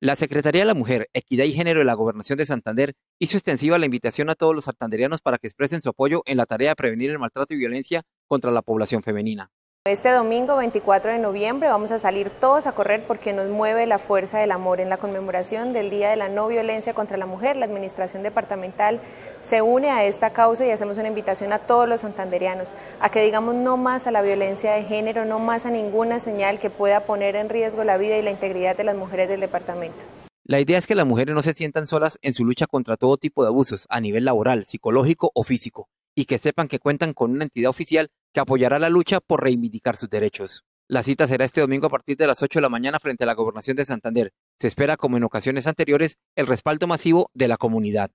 La Secretaría de la Mujer, Equidad y Género de la Gobernación de Santander hizo extensiva la invitación a todos los santanderianos para que expresen su apoyo en la tarea de prevenir el maltrato y violencia contra la población femenina. Este domingo 24 de noviembre vamos a salir todos a correr porque nos mueve la fuerza del amor en la conmemoración del Día de la No Violencia contra la Mujer. La Administración Departamental se une a esta causa y hacemos una invitación a todos los santanderianos a que digamos no más a la violencia de género, no más a ninguna señal que pueda poner en riesgo la vida y la integridad de las mujeres del departamento. La idea es que las mujeres no se sientan solas en su lucha contra todo tipo de abusos a nivel laboral, psicológico o físico y que sepan que cuentan con una entidad oficial que apoyará la lucha por reivindicar sus derechos. La cita será este domingo a partir de las 8 de la mañana frente a la Gobernación de Santander. Se espera, como en ocasiones anteriores, el respaldo masivo de la comunidad.